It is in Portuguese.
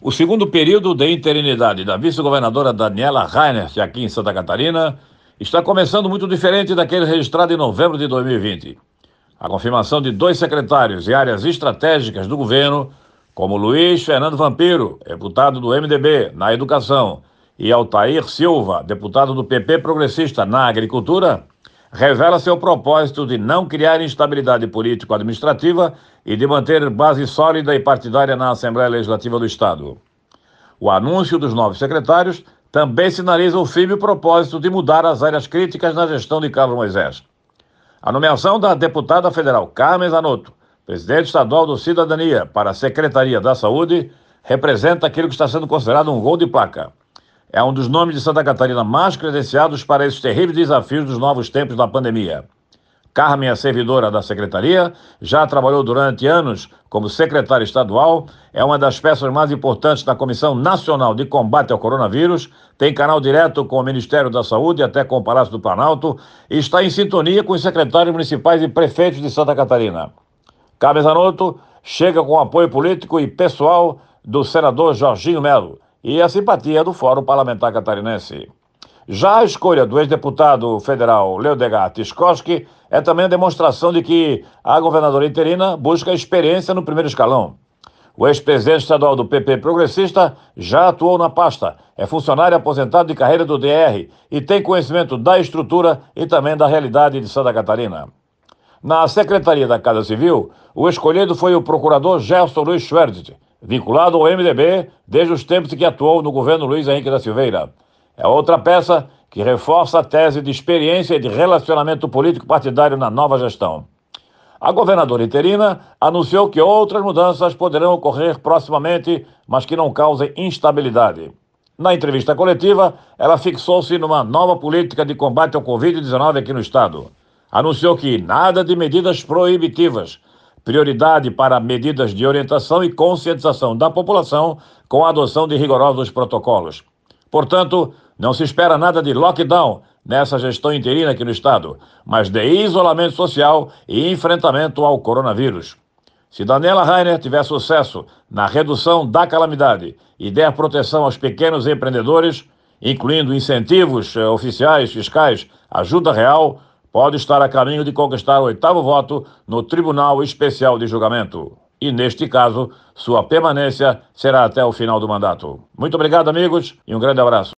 O segundo período de interinidade da vice-governadora Daniela Reiner, é aqui em Santa Catarina, está começando muito diferente daquele registrado em novembro de 2020. A confirmação de dois secretários em áreas estratégicas do governo, como Luiz Fernando Vampiro, deputado do MDB na educação, e Altair Silva, deputado do PP Progressista na agricultura, revela seu propósito de não criar instabilidade político-administrativa e de manter base sólida e partidária na Assembleia Legislativa do Estado. O anúncio dos novos secretários também sinaliza o firme propósito de mudar as áreas críticas na gestão de Carlos Moisés. A nomeação da deputada federal Carmen Zanotto, presidente estadual do Cidadania, para a Secretaria da Saúde, representa aquilo que está sendo considerado um gol de placa é um dos nomes de Santa Catarina mais credenciados para esses terríveis desafios dos novos tempos da pandemia. Carmen, é servidora da secretaria, já trabalhou durante anos como secretária estadual, é uma das peças mais importantes da Comissão Nacional de Combate ao Coronavírus, tem canal direto com o Ministério da Saúde e até com o Palácio do Planalto, e está em sintonia com os secretários municipais e prefeitos de Santa Catarina. Carmen Zanotto chega com apoio político e pessoal do senador Jorginho Melo e a simpatia do Fórum Parlamentar Catarinense. Já a escolha do ex-deputado federal Leodegar Tiskoski é também a demonstração de que a governadora interina busca experiência no primeiro escalão. O ex-presidente estadual do PP Progressista já atuou na pasta, é funcionário aposentado de carreira do DR e tem conhecimento da estrutura e também da realidade de Santa Catarina. Na Secretaria da Casa Civil, o escolhido foi o procurador Gerson Luiz Schwerdt, vinculado ao MDB desde os tempos em que atuou no governo Luiz Henrique da Silveira. É outra peça que reforça a tese de experiência e de relacionamento político partidário na nova gestão. A governadora interina anunciou que outras mudanças poderão ocorrer proximamente, mas que não causem instabilidade. Na entrevista coletiva, ela fixou-se numa nova política de combate ao Covid-19 aqui no Estado. Anunciou que nada de medidas proibitivas, prioridade para medidas de orientação e conscientização da população com a adoção de rigorosos protocolos. Portanto, não se espera nada de lockdown nessa gestão interina aqui no Estado, mas de isolamento social e enfrentamento ao coronavírus. Se Daniela Rainer tiver sucesso na redução da calamidade e der proteção aos pequenos empreendedores, incluindo incentivos eh, oficiais, fiscais, ajuda real, pode estar a caminho de conquistar o oitavo voto no Tribunal Especial de Julgamento. E neste caso, sua permanência será até o final do mandato. Muito obrigado, amigos, e um grande abraço.